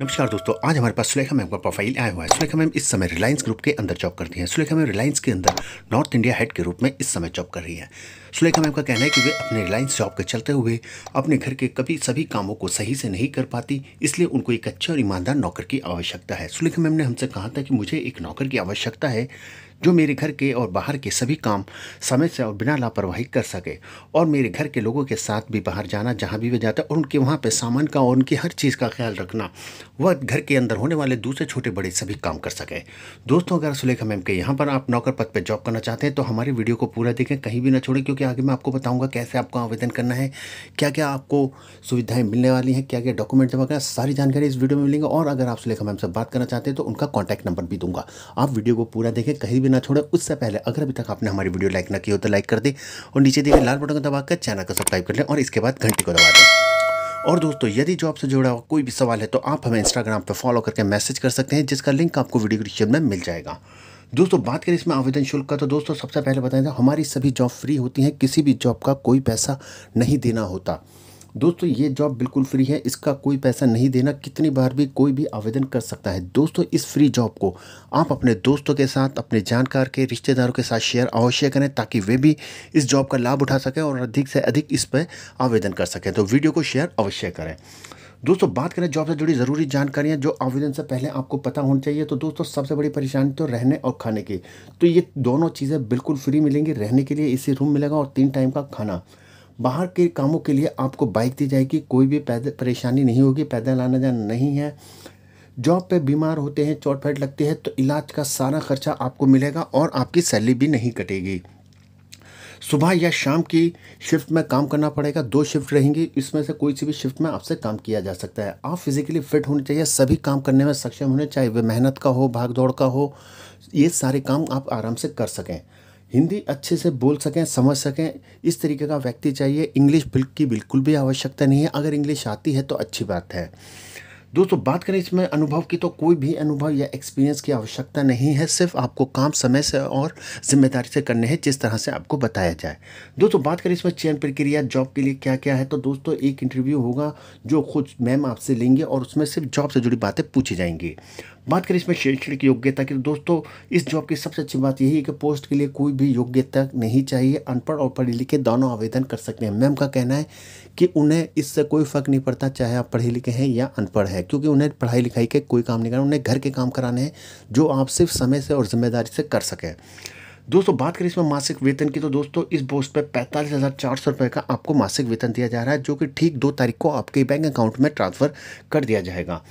नमस्कार दोस्तों आज हमारे पास सुलेखा मैम का प्रोफाइल आया हुआ है सुलेखा मैम इस समय रिलायंस ग्रुप के अंदर जॉब करती हैं सुलेखा मैम रिलायंस के अंदर नॉर्थ इंडिया हेड के रूप में इस समय जॉब कर रही है सुलेखा मैम का कहना है कि वे अपने रिलायंस जॉब के चलते हुए अपने घर के कभी सभी कामों को सही से नहीं कर पाती इसलिए उनको एक अच्छे और ईमानदार नौकर की आवश्यकता है सुलेखा मैम ने हमसे कहा था कि मुझे एक नौकर की आवश्यकता है जो मेरे घर के और बाहर के सभी काम समय से और बिना लापरवाही कर सके और मेरे घर के लोगों के साथ भी बाहर जाना जहाँ भी वे जाते और उनके वहाँ पर सामान का और उनकी हर चीज़ का ख्याल रखना वह घर के अंदर होने वाले दूसरे छोटे बड़े सभी काम कर सके दोस्तों अगर सुलेखा मैम के यहाँ पर आप नौकर पद पर जॉब करना चाहते हैं तो हमारे वीडियो को पूरा देखें कहीं भी ना छोड़ें क्योंकि आगे मैं आपको बताऊंगा कैसे आपको आवेदन करना है क्या क्या आपको सुविधाएं मिलने वाली हैं क्या क्या डॉक्यूमेंट जमा करना सारी जानकारी इस वीडियो में मिलेंगे और अगर आप सुलेखा मैम से बात करना चाहते हैं तो उनका कॉन्टैक्ट नंबर भी दूंगा आप वीडियो को पूरा देखें कहीं भी ना छोड़ें उससे पहले अगर अभी तक आपने हमारी वीडियो लाइक ना की हो तो लाइक कर दें और नीचे देखिए लाल बटन को दबाकर चैनल को सब्सक्राइब कर लें और इसके बाद घंटी को दबा दें और दोस्तों यदि जो आपसे जुड़ा हुआ कोई भी सवाल है तो आप हमें इंस्टाग्राम पर फॉलो करके मैसेज कर सकते हैं जिसका लिंक आपको वीडियो डिस्क्रिप्शन में मिल जाएगा दोस्तों बात करें इसमें आवेदन शुल्क का तो दोस्तों सबसे पहले बताएं तो हमारी सभी जॉब फ्री होती हैं किसी भी जॉब का कोई पैसा नहीं देना होता दोस्तों ये जॉब बिल्कुल फ्री है इसका कोई पैसा नहीं देना कितनी बार भी कोई भी आवेदन कर सकता है दोस्तों इस फ्री जॉब को आप अपने दोस्तों के साथ अपने जानकार के रिश्तेदारों के साथ शेयर अवश्य करें ताकि वे भी इस जॉब का लाभ उठा सकें और अधिक से अधिक इस पर आवेदन कर सकें तो वीडियो को शेयर अवश्य करें दोस्तों बात करें जॉब से जुड़ी ज़रूरी जानकारियां जो आवेदन से पहले आपको पता होनी चाहिए तो दोस्तों सबसे बड़ी परेशानी तो रहने और खाने की तो ये दोनों चीज़ें बिल्कुल फ्री मिलेंगी रहने के लिए इसी रूम मिलेगा और तीन टाइम का खाना बाहर के कामों के लिए आपको बाइक दी जाएगी कोई भी परेशानी नहीं होगी पैदल आना जाना नहीं है जॉब पे बीमार होते हैं चोट फैट लगती है तो इलाज का सारा खर्चा आपको मिलेगा और आपकी सैलरी भी नहीं कटेगी सुबह या शाम की शिफ्ट में काम करना पड़ेगा दो शिफ्ट रहेंगी इसमें से कोई सी भी शिफ्ट में आपसे काम किया जा सकता है आप फिजिकली फिट होने चाहिए सभी काम करने में सक्षम होने चाहिए वे मेहनत का हो भाग दौड़ का हो ये सारे काम आप आराम से कर सकें हिंदी अच्छे से बोल सकें समझ सकें इस तरीके का व्यक्ति चाहिए इंग्लिश की बिल्कुल भी आवश्यकता नहीं है अगर इंग्लिश आती है तो अच्छी बात है दोस्तों बात करें इसमें अनुभव की तो कोई भी अनुभव या एक्सपीरियंस की आवश्यकता नहीं है सिर्फ आपको काम समय से और जिम्मेदारी से करने हैं जिस तरह से आपको बताया जाए दोस्तों बात करें इसमें चयन प्रक्रिया जॉब के लिए क्या क्या है तो दोस्तों एक इंटरव्यू होगा जो खुद मैम आपसे लेंगे और उसमें सिर्फ जॉब से जुड़ी बातें पूछी जाएंगी बात करें इसमें शैक्षणिक योग्यता की तो दोस्तों इस जॉब की सबसे अच्छी बात यही है कि पोस्ट के लिए कोई भी योग्यता नहीं चाहिए अनपढ़ और पढ़े लिखे दोनों आवेदन कर सकते हैं मैम का कहना है कि उन्हें इससे कोई फ़र्क नहीं पड़ता चाहे आप पढ़े लिखे हैं या अनपढ़ हैं क्योंकि उन्हें पढ़ाई लिखाई के कोई काम नहीं करना उन्हें घर के काम कराने हैं जो आप सिर्फ समय से और जिम्मेदारी से कर सकें दोस्तों बात करें इसमें मासिक वेतन की तो दोस्तों इस पोस्ट पर पैंतालीस हज़ार चार सौ रुपये का आपको मासिक वेतन दिया जा रहा है जो कि ठीक दो तारीख को आपके बैंक अकाउंट में ट्रांसफ़र कर दिया जाएगा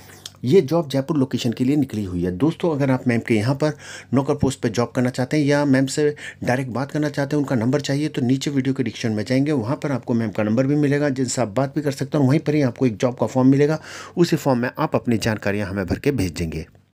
ये जॉब जयपुर लोकेशन के लिए निकली हुई है दोस्तों अगर आप मैम के यहाँ पर नौकर पोस्ट पर जॉब करना चाहते हैं या मैम से डायरेक्ट बात करना चाहते हैं उनका नंबर चाहिए तो नीचे वीडियो के डिक्शन में जाएंगे वहाँ पर आपको मैम का नंबर भी मिलेगा जिनसे आप बात भी कर सकते हैं वहीं पर ही आपको एक जॉब का फॉर्म मिलेगा उसी फॉर्म में आप अपनी जानकारियाँ हमें भर के भेज देंगे